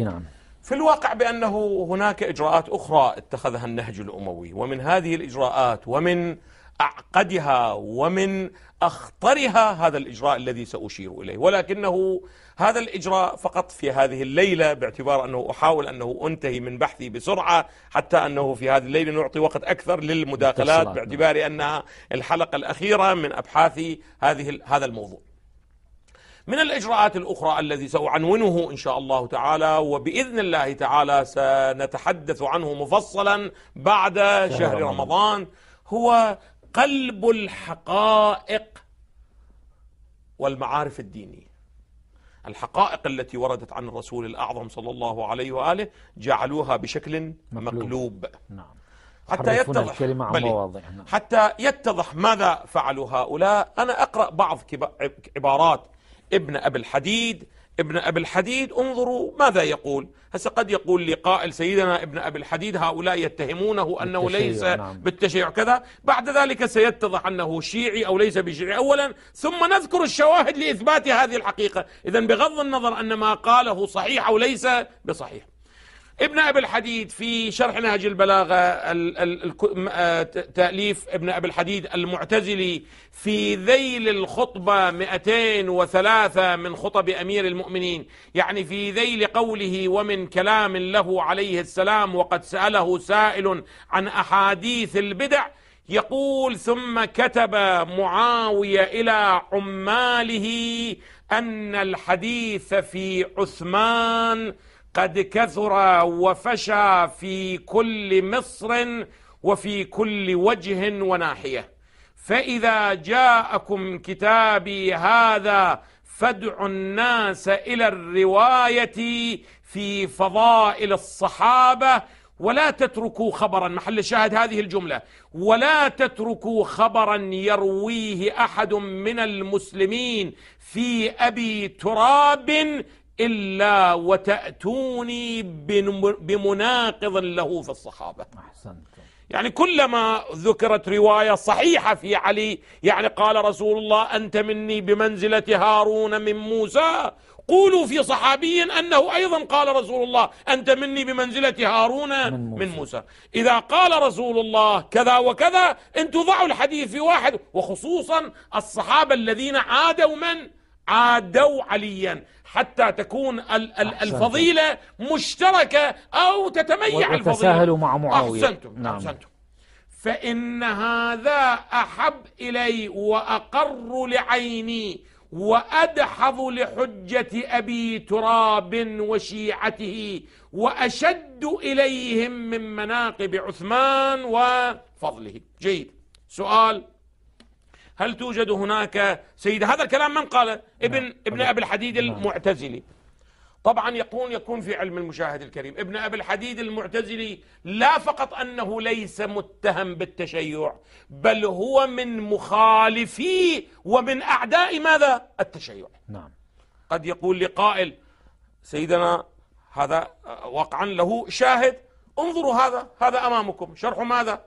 نعم في الواقع بأنه هناك إجراءات أخرى اتخذها النهج الأموي ومن هذه الإجراءات ومن أعقدها ومن أخطرها هذا الإجراء الذي سأشير إليه ولكنه هذا الإجراء فقط في هذه الليلة باعتبار أنه أحاول أنه أنتهي من بحثي بسرعة حتى أنه في هذه الليلة نعطي وقت أكثر للمداخلات باعتبار أنها الحلقة الأخيرة من أبحاث هذه هذا الموضوع من الإجراءات الأخرى الذي سأعنونه إن شاء الله تعالى وبإذن الله تعالى سنتحدث عنه مفصلا بعد شهر رمضان هو قلب الحقائق والمعارف الدينية الحقائق التي وردت عن الرسول الأعظم صلى الله عليه وآله جعلوها بشكل مقلوب, مقلوب. نعم. حتى يتضح الكلمة عن نعم. حتى يتضح ماذا فعلوا هؤلاء أنا أقرأ بعض عبارات ابن أبي الحديد ابن أبي الحديد انظروا ماذا يقول هسه قد يقول لي قائل سيدنا ابن أبي الحديد هؤلاء يتهمونه أنه ليس نعم. بالتشيع كذا بعد ذلك سيتضح أنه شيعي أو ليس بشيعي أولا ثم نذكر الشواهد لإثبات هذه الحقيقة إذا بغض النظر أن ما قاله صحيح أو ليس بصحيح ابن أبي الحديد في شرح نهج البلاغة آه، تأليف ابن أبي الحديد المعتزلي في ذيل الخطبة 203 من خطب أمير المؤمنين يعني في ذيل قوله ومن كلام له عليه السلام وقد سأله سائل عن أحاديث البدع يقول ثم كتب معاوية إلى عماله أن الحديث في عثمان قد كثر وفشى في كل مصر وفي كل وجه وناحيه فاذا جاءكم كتابي هذا فادعوا الناس الى الروايه في فضائل الصحابه ولا تتركوا خبرا محل شاهد هذه الجمله ولا تتركوا خبرا يرويه احد من المسلمين في ابي تراب إلا وتأتوني بمناقض له في الصحابة أحسنت يعني كلما ذكرت رواية صحيحة في علي يعني قال رسول الله أنت مني بمنزلة هارون من موسى قولوا في صحابي أنه أيضا قال رسول الله أنت مني بمنزلة هارون من موسى, إذا قال رسول الله كذا وكذا أن ضعوا الحديث في واحد وخصوصا الصحابة الذين عادوا من؟ عادوا عليا حتى تكون الفضيلة مشتركة أو تتميع الفضيلة مع معاوية أحسنتم, نعم. أحسنتم فإن هذا أحب إلي وأقر لعيني وأدحض لحجة أبي تراب وشيعته وأشد إليهم من مناقب عثمان وفضله جيد سؤال هل توجد هناك سيدة هذا الكلام من قال ابن نعم. ابن أبي الحديد نعم. المعتزلي طبعا يقول يكون في علم المشاهد الكريم ابن أبي الحديد المعتزلي لا فقط أنه ليس متهم بالتشيع بل هو من مخالفي ومن أعداء ماذا التشيع نعم قد يقول لقائل سيدنا هذا آه، وقعا له شاهد انظروا هذا هذا أمامكم شرح ماذا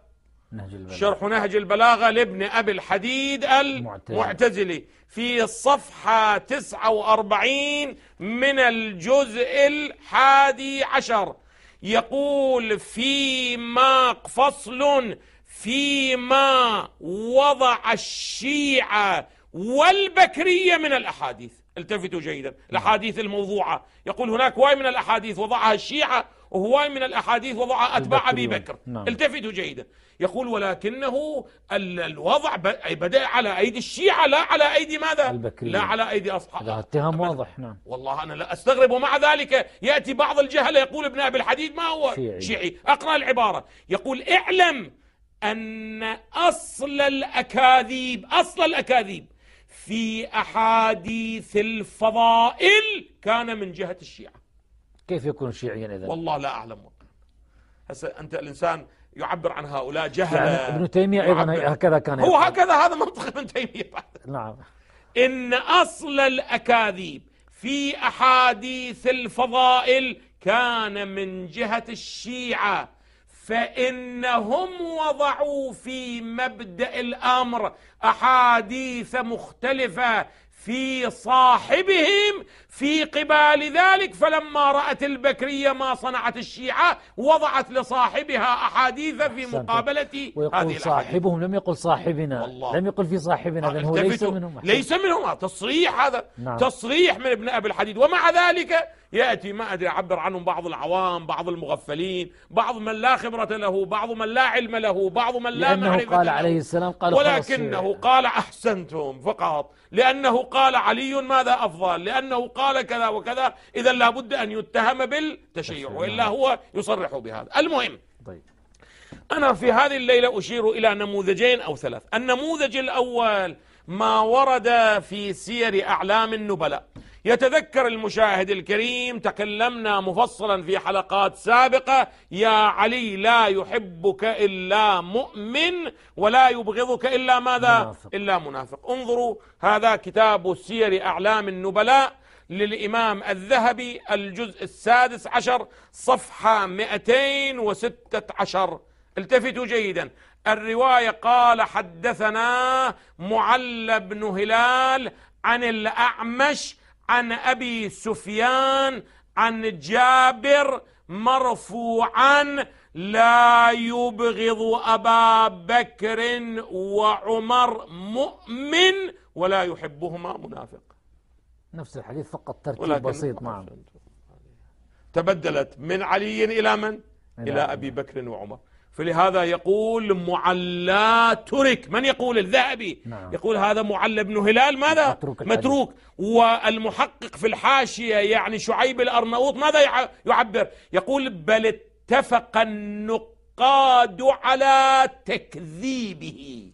نهج البلاغة. شرح نهج البلاغة لابن أبي الحديد المعتزلي في الصفحة 49 من الجزء الحادي عشر يقول فيما فصل فيما وضع الشيعة والبكرية من الأحاديث التفتوا جيدا الأحاديث الموضوعة يقول هناك واي من الأحاديث وضعها الشيعة وهواي من الأحاديث وضع أتباع أبي بكر نعم. التفتوا جيدا يقول ولكنه الوضع بدأ على أيدي الشيعة لا على أيدي ماذا البكرية. لا على أيدي أصحاب هذا اتهام واضح نعم والله أنا لا أستغرب ومع ذلك يأتي بعض الجهلة يقول ابن أبي الحديد ما هو شيعي, شيعي. أقرأ العبارة يقول اعلم أن أصل الأكاذيب أصل الأكاذيب في أحاديث الفضائل كان من جهة الشيعة كيف يكون شيعيا إذا والله لا أعلم هسه أنت الإنسان يعبر عن هؤلاء جهلا يعني ابن تيمية أيضا هكذا كان هو هكذا هذا منطق ابن تيمية بعد. نعم إن أصل الأكاذيب في أحاديث الفضائل كان من جهة الشيعة فإنهم وضعوا في مبدأ الأمر أحاديث مختلفة في صاحبهم في قبال ذلك فلما رأت البكرية ما صنعت الشيعة وضعت لصاحبها أحاديث في مقابلة هذه صاحبهم لم يقل صاحبنا والله. لم يقل في صاحبنا آه هو ليس منهم أحسن. ليس منهم تصريح هذا نعم. تصريح من ابن أبي الحديد ومع ذلك يأتي ما أدري عبر عنهم بعض العوام بعض المغفلين بعض من لا خبرة له بعض من لا علم له بعض من لا معرفة قال له. عليه السلام قال ولكنه قال أحسنتم فقط لأنه قال علي ماذا أفضل لأنه قال كذا وكذا إذا لابد أن يتهم بالتشيع وإلا نعم. هو يصرح بهذا المهم طيب. أنا في هذه الليلة أشير إلى نموذجين أو ثلاث النموذج الأول ما ورد في سير أعلام النبلاء يتذكر المشاهد الكريم تكلمنا مفصلا في حلقات سابقة يا علي لا يحبك إلا مؤمن ولا يبغضك إلا ماذا منافق. إلا منافق انظروا هذا كتاب سير أعلام النبلاء للإمام الذهبي الجزء السادس عشر صفحة 216 التفتوا جيدا الرواية قال حدثنا معل بن هلال عن الأعمش عن أبي سفيان عن جابر مرفوعا لا يبغض أبا بكر وعمر مؤمن ولا يحبهما منافق نفس الحديث فقط ترتيب بسيط معه نعم. تبدلت من علي إلى من؟ إلى, إلى أبي بكر وعمر فلهذا يقول معلا ترك من يقول الذهبي نعم. يقول هذا معلا بن هلال ماذا متروك, متروك والمحقق في الحاشية يعني شعيب الأرناؤوط ماذا يعبر يقول بل اتفق النقاد على تكذيبه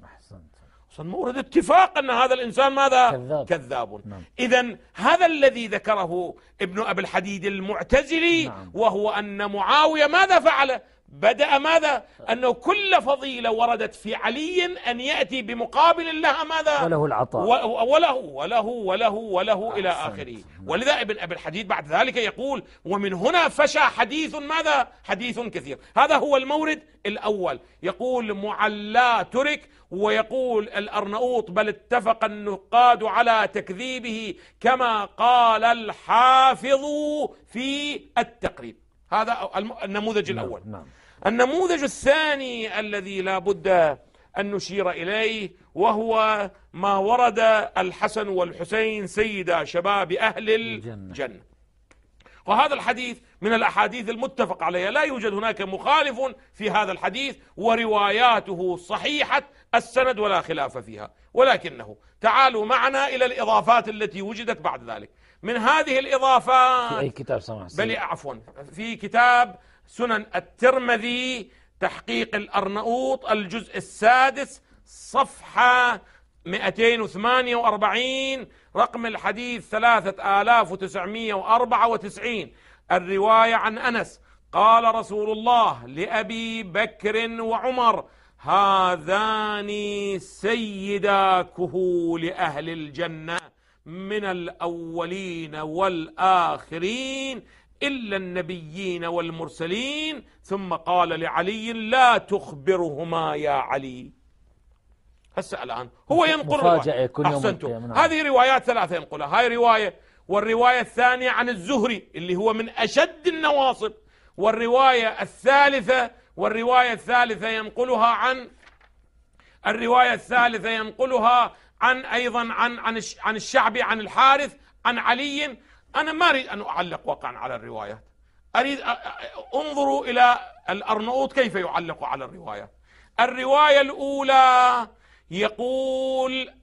أصلا مورد اتفاق أن هذا الإنسان ماذا كذاب, كذاب. نعم. إذا هذا الذي ذكره ابن أبي الحديد المعتزلي نعم. وهو أن معاوية ماذا فعل بدأ ماذا أنه كل فضيلة وردت في علي أن يأتي بمقابل لها ماذا وله العطاء وله وله وله وله إلى آخره ولذا ابن أبي الحديد بعد ذلك يقول ومن هنا فشى حديث ماذا حديث كثير هذا هو المورد الأول يقول معلا ترك ويقول الأرنؤوط بل اتفق النقاد على تكذيبه كما قال الحافظ في التقريب هذا النموذج نعم، الأول نعم. النموذج الثاني الذي لا بد أن نشير إليه وهو ما ورد الحسن والحسين سيدا شباب أهل الجنة, الجنة. وهذا الحديث من الأحاديث المتفق عليها لا يوجد هناك مخالف في هذا الحديث ورواياته صحيحة السند ولا خلاف فيها ولكنه تعالوا معنا إلى الإضافات التي وجدت بعد ذلك من هذه الإضافات في أي كتاب سماح بل عفوا في كتاب سنن الترمذي تحقيق الأرنؤوط الجزء السادس صفحة 248 رقم الحديث 3994 الرواية عن أنس قال رسول الله لأبي بكر وعمر هذان سيدا كهول أهل الجنة من الأولين والآخرين إلا النبيين والمرسلين ثم قال لعلي لا تخبرهما يا علي هسه الآن هو ينقل أحسنتم هذه روايات ثلاثة ينقلها هاي رواية والرواية الثانية عن الزهري اللي هو من أشد النواصب والرواية الثالثة والرواية الثالثة ينقلها عن الرواية الثالثة ينقلها عن أيضا عن عن عن الشعبي عن الحارث عن علي أنا ما أريد أن أعلق واقعا على الروايات أريد انظروا إلى الأرنؤوط كيف يعلق على الروايات الرواية الأولى يقول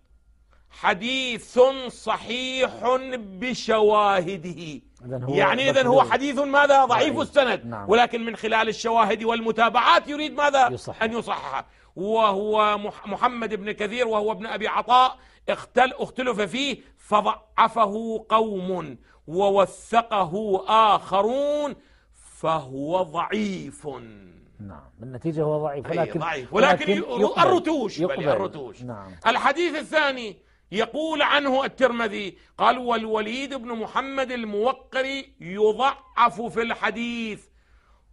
حديث صحيح بشواهده يعني إذا هو حديث ماذا ضعيف السند نعم. ولكن من خلال الشواهد والمتابعات يريد ماذا يصح. أن يصححه وهو محمد بن كثير وهو ابن أبي عطاء اختل اختلف فيه فضعفه قوم ووثقه آخرون فهو ضعيف نعم بالنتيجة هو ضعيف ولكن, ضعيف ولكن, ولكن الرتوش يقبل. الرتوش نعم. الحديث الثاني يقول عنه الترمذي قال والوليد بن محمد الموقري يضعف في الحديث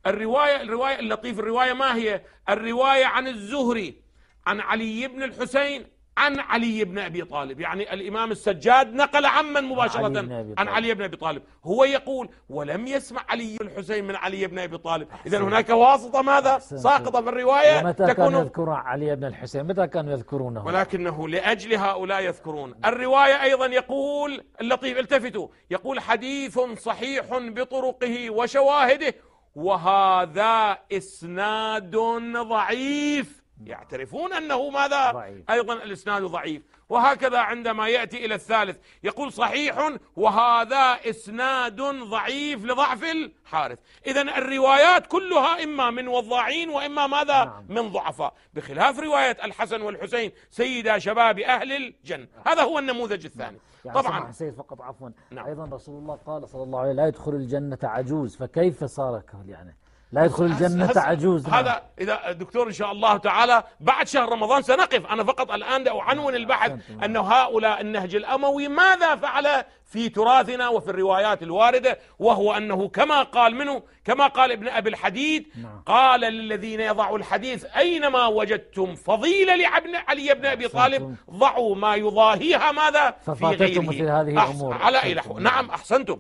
الرواية الرواية اللطيف الرواية ما هي الرواية عن الزهري عن علي بن الحسين عن علي بن أبي طالب يعني الإمام السجاد نقل عمن مباشرة عن علي عن علي بن أبي طالب هو يقول ولم يسمع علي الحسين من علي بن أبي طالب إذا هناك واسطة ماذا ساقطة في الرواية متى كان كانوا يذكرون علي بن الحسين متى كانوا يذكرونه ولكنه لأجل هؤلاء يذكرون الرواية أيضا يقول اللطيف التفتوا يقول حديث صحيح بطرقه وشواهده وهذا إسناد ضعيف نعم. يعترفون أنه ماذا ضعيف. أيضا الإسناد ضعيف وهكذا عندما يأتي إلى الثالث يقول صحيح وهذا إسناد ضعيف لضعف الحارث إذا الروايات كلها إما من وضاعين وإما ماذا نعم. من ضعفاء بخلاف رواية الحسن والحسين سيدا شباب أهل الجنة هذا هو النموذج الثاني نعم. يعني طبعا سيد فقط عفوا نعم. أيضا رسول الله قال صلى الله عليه وسلم لا يدخل الجنة عجوز فكيف صار يعني لا يدخل الجنة عجوز هذا إذا دكتور إن شاء الله تعالى بعد شهر رمضان سنقف أنا فقط الآن أعنون البحث أن هؤلاء النهج الأموي ماذا فعل في تراثنا وفي الروايات الواردة وهو أنه كما قال منه كما قال ابن أبي الحديد نعم. قال للذين يضعوا الحديث أينما وجدتم فضيلة لعبن علي بن أبي طالب ضعوا ما يضاهيها ماذا في غيره مثل هذه الأمور على إلى نعم أحسنتم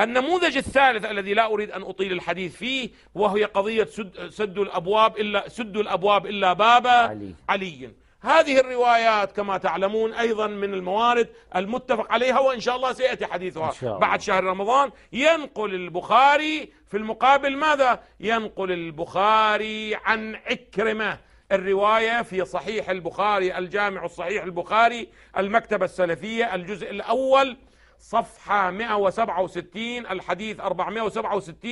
النموذج الثالث الذي لا أريد أن أطيل الحديث فيه وهي قضية سد, سد الأبواب إلا سد الأبواب إلا باب علي, علي. هذه الروايات كما تعلمون أيضا من الموارد المتفق عليها وإن شاء الله سيأتي حديثها الله. بعد شهر رمضان ينقل البخاري في المقابل ماذا؟ ينقل البخاري عن عكرمة الرواية في صحيح البخاري الجامع الصحيح البخاري المكتبة السلفية الجزء الأول صفحة 167 الحديث 467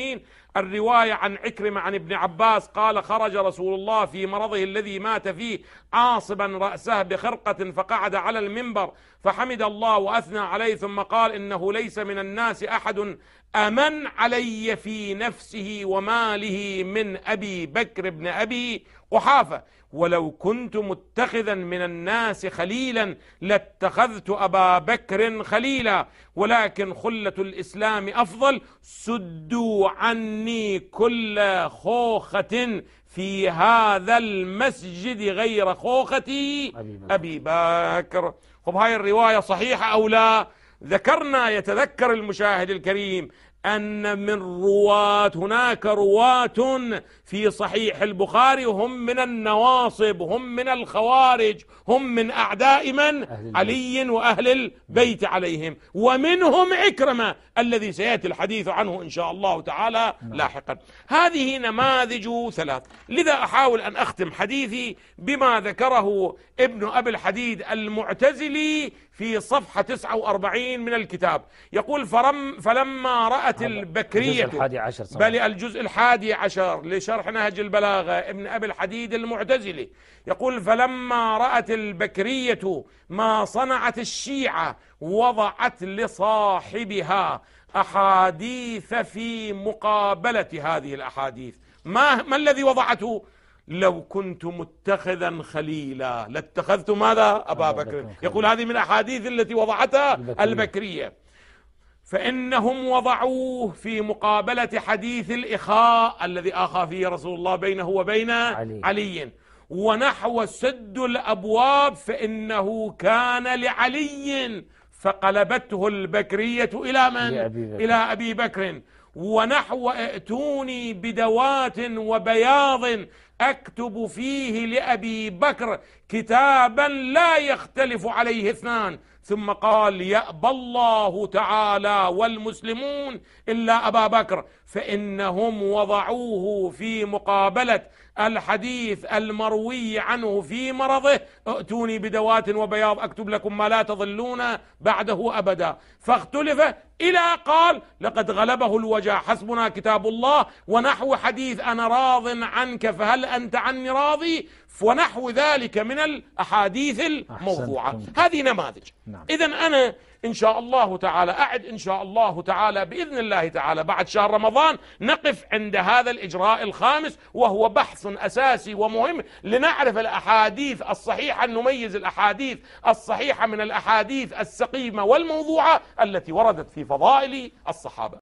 الرواية عن عكرمة عن ابن عباس قال خرج رسول الله في مرضه الذي مات فيه عاصبا رأسه بخرقة فقعد على المنبر فحمد الله وأثنى عليه ثم قال إنه ليس من الناس أحد أمن علي في نفسه وماله من أبي بكر بن أبي قحافة ولو كنت متخذا من الناس خليلا لاتخذت أبا بكر خليلا ولكن خلة الإسلام أفضل سدوا عني كل خوخة في هذا المسجد غير خوختي أبي بكر, أبي بكر. خب هاي الرواية صحيحة أو لا ذكرنا يتذكر المشاهد الكريم أن من رواة هناك رواة في صحيح البخاري هم من النواصب هم من الخوارج هم من أعداء من علي وأهل البيت عليهم ومنهم عكرمة الذي سيأتي الحديث عنه إن شاء الله تعالى نعم. لاحقا هذه نماذج ثلاث لذا أحاول أن أختم حديثي بما ذكره ابن أبي الحديد المعتزلي في صفحة 49 من الكتاب يقول فرم فلما رأت البكرية الجزء الحادي عشر صحيح. بل الجزء الحادي عشر لشرح نهج البلاغة ابن أبي الحديد المعتزلي يقول فلما رأت البكرية ما صنعت الشيعة وضعت لصاحبها أحاديث في مقابلة هذه الأحاديث ما, ما الذي وضعته لو كنت متخذا خليلا لاتخذت ماذا أبا بكر يقول هذه من أحاديث التي وضعتها البكرية, البكرية. فإنهم وضعوه في مقابلة حديث الإخاء الذي آخى فيه رسول الله بينه وبين علي, علي ونحو سد الأبواب فإنه كان لعلي فقلبته البكرية إلى من؟ أبي بكر. إلى أبي بكر ونحو ائتوني بدوات وبياض أكتب فيه لأبي بكر كتابا لا يختلف عليه اثنان ثم قال يأبى الله تعالى والمسلمون إلا أبا بكر فإنهم وضعوه في مقابلة الحديث المروي عنه في مرضه ائتوني بدوات وبياض أكتب لكم ما لا تظلون بعده أبدا فاختلف إلى قال لقد غلبه الوجع حسبنا كتاب الله ونحو حديث أنا راض عنك فهل أنت عني راضي ونحو ذلك من الأحاديث الموضوعة هذه نماذج نعم. إذا أنا إن شاء الله تعالى أعد إن شاء الله تعالى بإذن الله تعالى بعد شهر رمضان نقف عند هذا الإجراء الخامس وهو بحث أساسي ومهم لنعرف الأحاديث الصحيحة نميز الأحاديث الصحيحة من الأحاديث السقيمة والموضوعة التي وردت في فضائل الصحابة